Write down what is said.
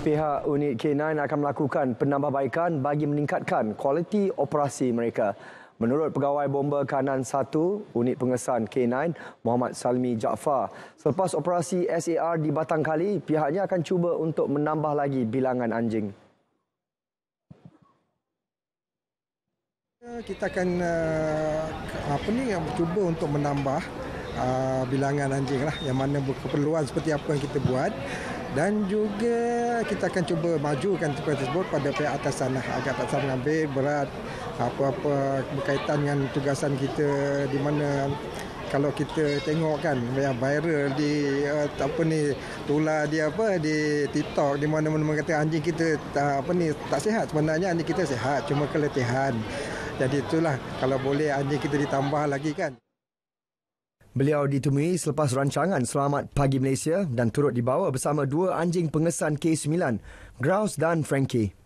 pihak unit K9 akan melakukan penambahbaikan bagi meningkatkan kualiti operasi mereka. Menurut pegawai Bomba kanan 1, unit pengesan K9, Muhammad Salmi Jaafar, selepas operasi SAR di Batang Kali, pihaknya akan cuba untuk menambah lagi bilangan anjing. Kita akan eh, apa ni yang cuba untuk menambah Ah, bilangan anjing lah yang mana keperluan seperti apa yang kita buat dan juga kita akan cuba majukan tugas tersebut pada pihak atas sana lah. agar tak sama ambil berat apa-apa berkaitan dengan tugasan kita di mana kalau kita tengok kan yang viral di eh, apa ni tular dia apa di TikTok di mana-mana kata anjing kita apa ni tak sihat sebenarnya anjing kita sihat cuma keletihan jadi itulah kalau boleh anjing kita ditambah lagi kan Beliau ditemui selepas rancangan Selamat Pagi Malaysia dan turut dibawa bersama dua anjing pengesan K9, Grouse dan Frankie.